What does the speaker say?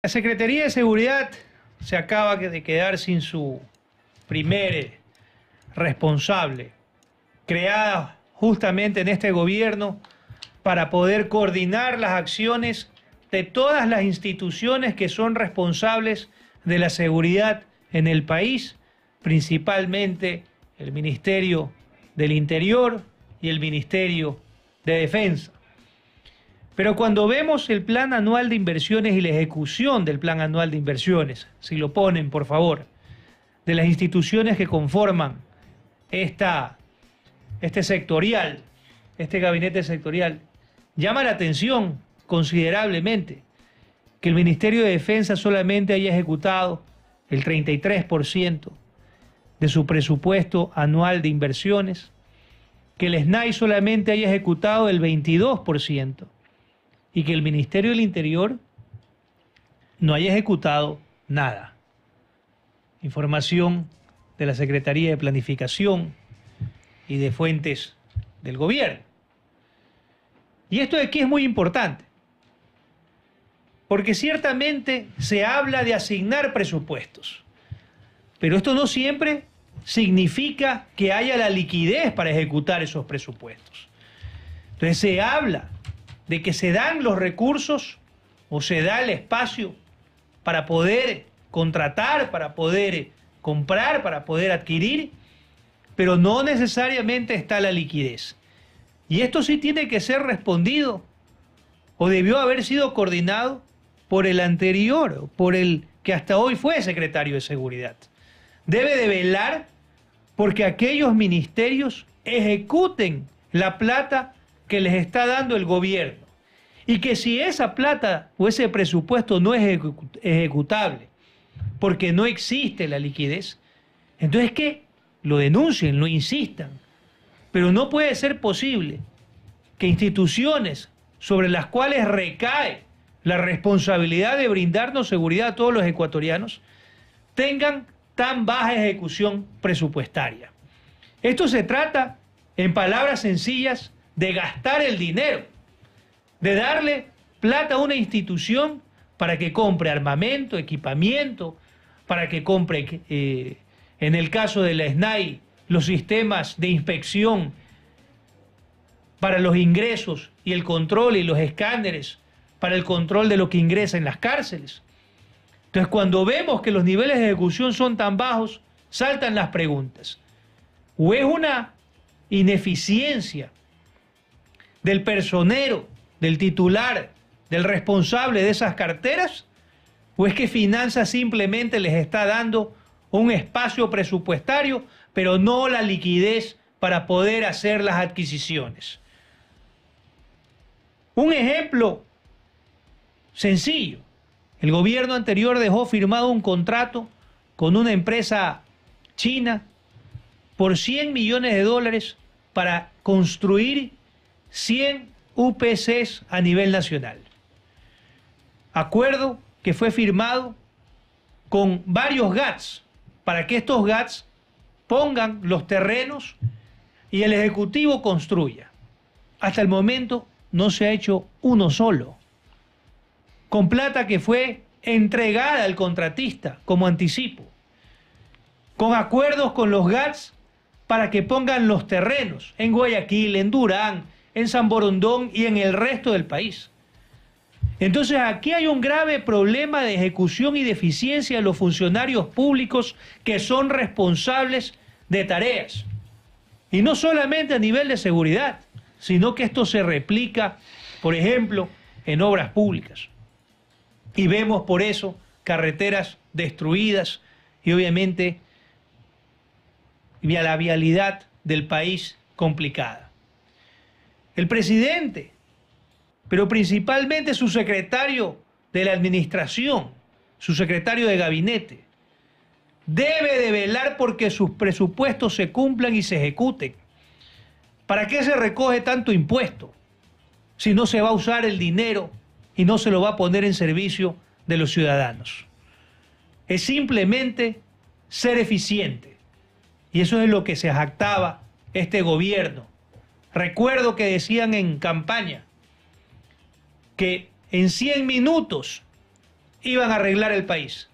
La Secretaría de Seguridad se acaba de quedar sin su primer eh, responsable, creada justamente en este gobierno para poder coordinar las acciones de todas las instituciones que son responsables de la seguridad en el país, principalmente el Ministerio del Interior y el Ministerio de Defensa. Pero cuando vemos el plan anual de inversiones y la ejecución del plan anual de inversiones, si lo ponen, por favor, de las instituciones que conforman esta, este sectorial, este gabinete sectorial, llama la atención considerablemente que el Ministerio de Defensa solamente haya ejecutado el 33% de su presupuesto anual de inversiones, que el SNAI solamente haya ejecutado el 22%, y que el Ministerio del Interior no haya ejecutado nada. Información de la Secretaría de Planificación y de fuentes del gobierno. Y esto de aquí es muy importante, porque ciertamente se habla de asignar presupuestos, pero esto no siempre significa que haya la liquidez para ejecutar esos presupuestos. Entonces se habla de que se dan los recursos o se da el espacio para poder contratar, para poder eh, comprar, para poder adquirir, pero no necesariamente está la liquidez. Y esto sí tiene que ser respondido o debió haber sido coordinado por el anterior, por el que hasta hoy fue secretario de Seguridad. Debe de velar porque aquellos ministerios ejecuten la plata que les está dando el gobierno. Y que si esa plata o ese presupuesto no es ejecutable, porque no existe la liquidez, entonces que lo denuncien, lo insistan. Pero no puede ser posible que instituciones sobre las cuales recae la responsabilidad de brindarnos seguridad a todos los ecuatorianos tengan tan baja ejecución presupuestaria. Esto se trata, en palabras sencillas, de gastar el dinero, de darle plata a una institución para que compre armamento, equipamiento, para que compre, eh, en el caso de la SNAI, los sistemas de inspección para los ingresos y el control y los escáneres para el control de lo que ingresa en las cárceles. Entonces, cuando vemos que los niveles de ejecución son tan bajos, saltan las preguntas. ¿O es una ineficiencia del personero, del titular, del responsable de esas carteras? ¿O es que finanza simplemente les está dando un espacio presupuestario, pero no la liquidez para poder hacer las adquisiciones? Un ejemplo sencillo. El gobierno anterior dejó firmado un contrato con una empresa china por 100 millones de dólares para construir 100 UPCs a nivel nacional. Acuerdo que fue firmado con varios GATS para que estos GATS pongan los terrenos y el Ejecutivo construya. Hasta el momento no se ha hecho uno solo. Con plata que fue entregada al contratista como anticipo. Con acuerdos con los GATS para que pongan los terrenos en Guayaquil, en Durán, en San Borondón y en el resto del país. Entonces aquí hay un grave problema de ejecución y deficiencia de los funcionarios públicos que son responsables de tareas. Y no solamente a nivel de seguridad, sino que esto se replica, por ejemplo, en obras públicas. Y vemos por eso carreteras destruidas y obviamente la vialidad del país complicada el presidente, pero principalmente su secretario de la administración, su secretario de gabinete. Debe de velar porque sus presupuestos se cumplan y se ejecuten. ¿Para qué se recoge tanto impuesto si no se va a usar el dinero y no se lo va a poner en servicio de los ciudadanos? Es simplemente ser eficiente. Y eso es lo que se jactaba este gobierno Recuerdo que decían en campaña que en 100 minutos iban a arreglar el país.